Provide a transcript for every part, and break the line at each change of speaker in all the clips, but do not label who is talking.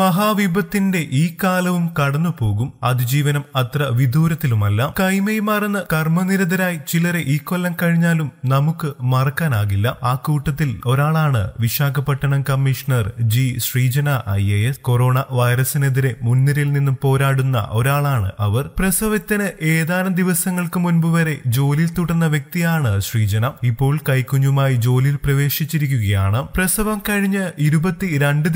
മഹാവിപത്തിന്റെ ഈ കാലവും കടന്നുപോകും അതിജീവനം അത്ര വിദൂരത്തിലുമല്ല കൈമൈ മാറുന്ന കർമ്മനിരതരായി ചിലരെ ഈ കൊല്ലം കഴിഞ്ഞാലും നമുക്ക് മറക്കാനാകില്ല ആ കൂട്ടത്തിൽ ഒരാളാണ് Visakhapatnam commissioner G Srijana I A S corona വൈറസിനെതിരെ മുൻനിരയിൽ നിന്നും പോരാടുന്ന ഒരാളാണ് അവർ പ്രസവത്തിന് ഏതാനും ദിവസങ്ങൾക്ക് മുൻപ് വരെ ജോലിയിൽ തുടർന്ന വ്യക്തിയാണ് ശ്രീജന ഇപ്പോൾ കൈക്കുഞ്ഞുമായി ജോലിയിൽ പ്രവേശിച്ചിരിക്കുകയാണ് പ്രസവം കഴിഞ്ഞ് ഇരുപത്തി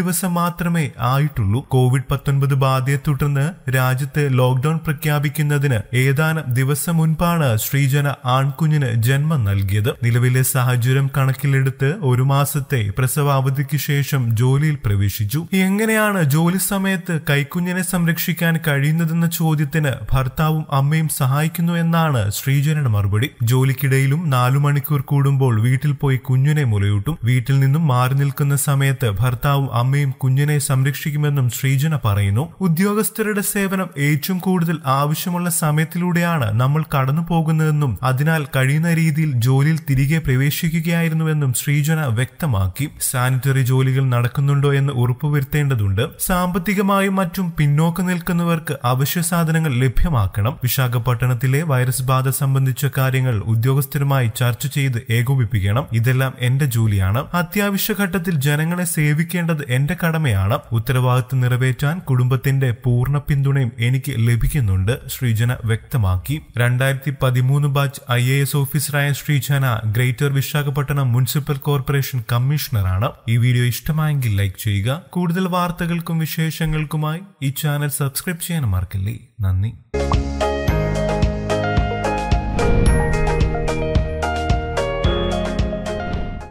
ദിവസം മാത്രമേ ആ ആയിട്ടുള്ളൂ കോവിഡ് പത്തൊൻപത് ബാധയെ തുടർന്ന് രാജ്യത്ത് ലോക്ഡൌൺ പ്രഖ്യാപിക്കുന്നതിന് ഏതാനും ദിവസം മുൻപാണ് ശ്രീജന ആൺകുഞ്ഞിന് ജന്മം നൽകിയത് നിലവിലെ സാഹചര്യം കണക്കിലെടുത്ത് ഒരു മാസത്തെ പ്രസവാവധിക്ക് ശേഷം ജോലിയിൽ പ്രവേശിച്ചു എങ്ങനെയാണ് ജോലി സമയത്ത് കൈക്കുഞ്ഞിനെ സംരക്ഷിക്കാൻ കഴിയുന്നതെന്ന ചോദ്യത്തിന് ഭർത്താവും അമ്മയും സഹായിക്കുന്നു എന്നാണ് ശ്രീജനയുടെ മറുപടി ജോലിക്കിടയിലും നാലു മണിക്കൂർ കൂടുമ്പോൾ വീട്ടിൽ പോയി കുഞ്ഞിനെ മുലയൂട്ടും വീട്ടിൽ നിന്നും മാറി നിൽക്കുന്ന സമയത്ത് ഭർത്താവും അമ്മയും കുഞ്ഞിനെ സംരക്ഷിക്കും സംരക്ഷിക്കുമെന്നും ശ്രീജന പറയുന്നു ഉദ്യോഗസ്ഥരുടെ സേവനം ഏറ്റവും കൂടുതൽ ആവശ്യമുള്ള സമയത്തിലൂടെയാണ് നമ്മൾ കടന്നു പോകുന്നതെന്നും അതിനാൽ കഴിയുന്ന രീതിയിൽ ജോലിയിൽ തിരികെ പ്രവേശിക്കുകയായിരുന്നുവെന്നും ശ്രീജന വ്യക്തമാക്കി സാനിറ്ററി ജോലികൾ നടക്കുന്നുണ്ടോ എന്ന് ഉറപ്പുവരുത്തേണ്ടതുണ്ട് സാമ്പത്തികമായും മറ്റും പിന്നോക്കം നിൽക്കുന്നവർക്ക് അവശ്യ സാധനങ്ങൾ ലഭ്യമാക്കണം വിശാഖപട്ടണത്തിലെ വൈറസ് ബാധ സംബന്ധിച്ച കാര്യങ്ങൾ ഉദ്യോഗസ്ഥരുമായി ചർച്ച ചെയ്ത് ഏകോപിപ്പിക്കണം ഇതെല്ലാം എന്റെ ജോലിയാണ് അത്യാവശ്യ ഘട്ടത്തിൽ ജനങ്ങളെ സേവിക്കേണ്ടത് എന്റെ കടമയാണ് ഉത്തരവാദിത്വം നിറവേറ്റാൻ കുടുംബത്തിന്റെ പൂർണ്ണ പിന്തുണയും എനിക്ക് ലഭിക്കുന്നുണ്ട് ശ്രീജന വ്യക്തമാക്കി രണ്ടായിരത്തി പതിമൂന്ന് ബാച്ച് ഐ എ എസ് ഓഫീസറായ Srijana greater Visakhapatnam municipal corporation കമ്മീഷണറാണ് ഈ വീഡിയോ ഇഷ്ടമായെങ്കിൽ ലൈക്ക് ചെയ്യുക കൂടുതൽ വാർത്തകൾക്കും വിശേഷങ്ങൾക്കുമായി ഈ ചാനൽ സബ്സ്ക്രൈബ് ചെയ്യാൻ മറക്കില്ലേ നന്ദി